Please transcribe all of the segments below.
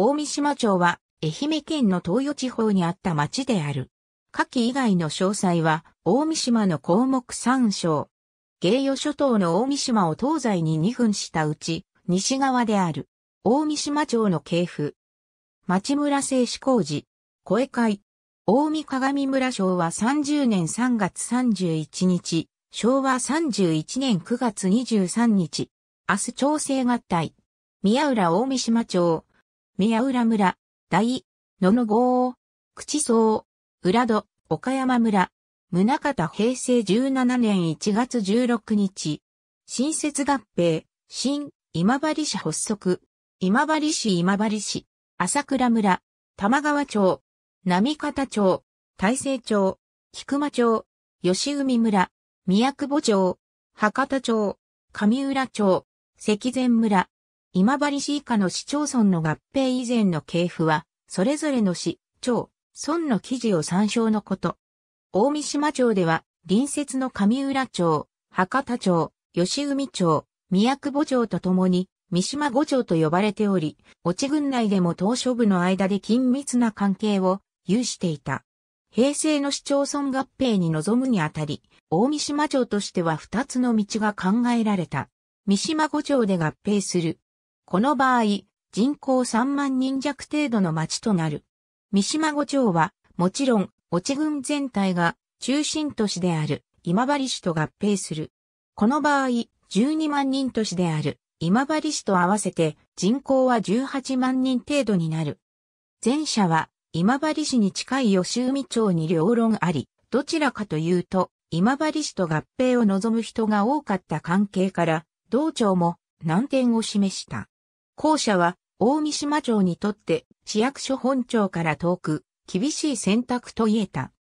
大三島町は愛媛県の東予地方にあった町である。下記以外の詳細は大三島の項目参照。芸予諸島の大三島を東西に2分したうち西側である大三島町の系譜。町村製紙工事、声会。大見鏡村昭和30年3月31日、昭和31年9月23日、明日調整合体。宮浦大三島町、宮浦村、大、野の郷、口荘、浦戸、岡山村、宗方平成17年1月16日、新設合併、新、今治市発足、今治市今治市、朝倉村、玉川町、波方町、大成町、菊間町、吉海村、宮久保町、博多町、上浦町、関前村、今治市以下の市町村の合併以前の系譜は、それぞれの市、町、村の記事を参照のこと。大三島町では、隣接の上浦町、博多町、吉海町、宮久保町とともに、三島五町と呼ばれており、越智郡内でも島諸部の間で緊密な関係を有していた。平成の市町村合併に臨むにあたり、大三島町としては二つの道が考えられた。三島五町で合併するこの場合、人口3万人弱程度の町となる。三島五町は、もちろん、落智郡全体が中心都市である今治市と合併する。この場合、12万人都市である今治市と合わせて人口は18万人程度になる。前者は今治市に近い吉海町に両論あり、どちらかというと今治市と合併を望む人が多かった関係から、同町も難点を示した。校舎は大三島町にとって市役所本庁から遠く厳しい選択と言えた。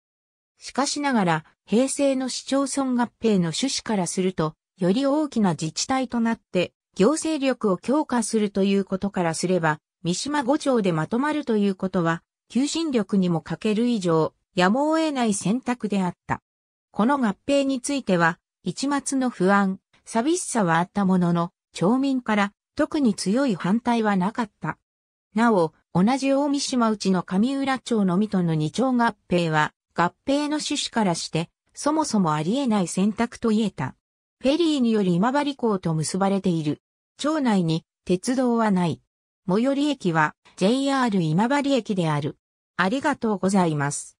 しかしながら平成の市町村合併の趣旨からするとより大きな自治体となって行政力を強化するということからすれば三島五町でまとまるということは求心力にも欠ける以上やむを得ない選択であった。この合併については一末の不安、寂しさはあったものの町民から特に強い反対はなかった。なお、同じ大三島内の上浦町のみとの二丁合併は、合併の趣旨からして、そもそもありえない選択と言えた。フェリーにより今治港と結ばれている。町内に鉄道はない。最寄り駅は JR 今治駅である。ありがとうございます。